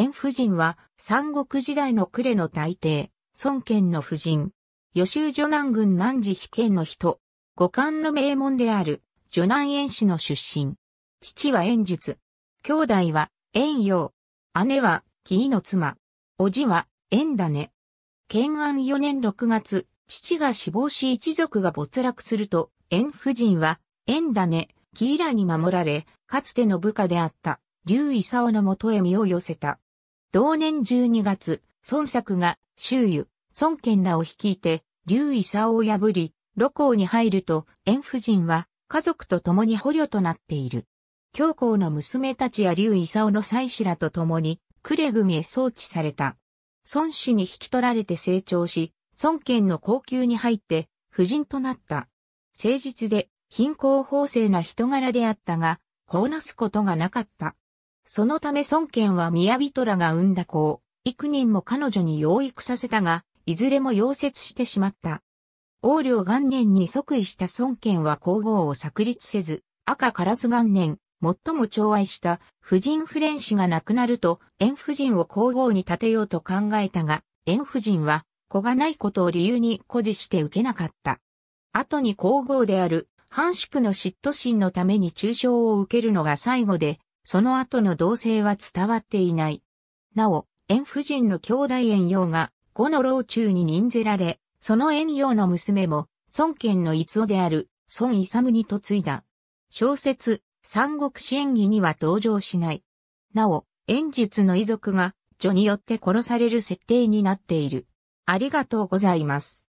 遠夫人は、三国時代の呉の大帝、孫権の夫人、予習女南軍南寺被験の人、五冠の名門である、女南園氏の出身。父は遠術。兄弟は、円陽。姉は、義の妻。叔父は、縁だね。建安4年6月、父が死亡し一族が没落すると、遠夫人は、縁だね、義以来に守られ、かつての部下であった、劉沢のもとへ身を寄せた。同年12月、孫作が周遊、孫権らを率いて、劉勲を破り、露光に入ると、縁夫人は家族と共に捕虜となっている。教皇の娘たちや劉勲の妻子らと共に、呉組へ送致された。孫氏に引き取られて成長し、孫権の高級に入って、夫人となった。誠実で、貧困法制な人柄であったが、こうなすことがなかった。そのため孫権は宮人らが産んだ子を、幾人も彼女に養育させたが、いずれも溶接してしまった。王領元年に即位した孫権は皇后を炸裂せず、赤カラス元年、最も寵愛した夫人フレンシが亡くなると、縁夫人を皇后に立てようと考えたが、縁夫人は子がないことを理由に誇示して受けなかった。後に皇后である、藩主の嫉妬心のために中傷を受けるのが最後で、その後の同性は伝わっていない。なお、縁夫人の兄弟縁陽が、後の老中に任ぜられ、その縁陽の娘も、孫権の逸夫である、孫勇に嫁いだ。小説、三国志演義には登場しない。なお、縁術の遺族が、女によって殺される設定になっている。ありがとうございます。